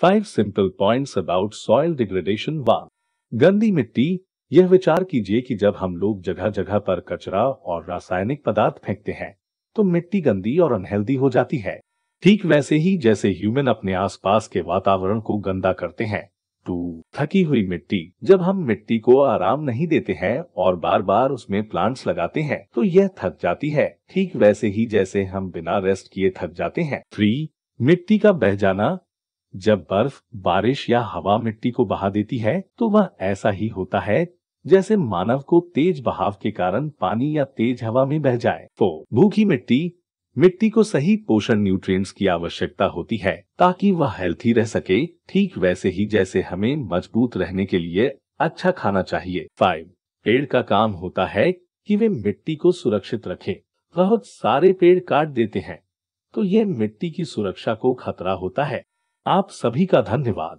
five simple points about soil degradation one गंदी मिट्टी यह विचार कीजिए कि जब हम लोग जगह जगह पर कचरा और रासायनिक पदार्थ फेंकते हैं तो मिट्टी गंदी और अनहेल्दी हो जाती है ठीक वैसे ही जैसे ह्यूमन अपने आसपास के वातावरण को गंदा करते हैं टू थकी हुई मिट्टी जब हम मिट्टी को आराम नहीं देते हैं और बार बार उसमें प्लांट्स लगाते हैं तो यह थक जाती है ठीक वैसे ही जैसे हम बिना रेस्ट किए थक जाते हैं थ्री मिट्टी का बह जाना जब बर्फ बारिश या हवा मिट्टी को बहा देती है तो वह ऐसा ही होता है जैसे मानव को तेज बहाव के कारण पानी या तेज हवा में बह जाए तो भूखी मिट्टी मिट्टी को सही पोषण न्यूट्रिएंट्स की आवश्यकता होती है ताकि वह हेल्थी रह सके ठीक वैसे ही जैसे हमें मजबूत रहने के लिए अच्छा खाना चाहिए फाइव पेड़ का काम होता है कि वे मिट्टी को सुरक्षित रखे बहुत सारे पेड़ काट देते हैं तो यह मिट्टी की सुरक्षा को खतरा होता है आप सभी का धन्यवाद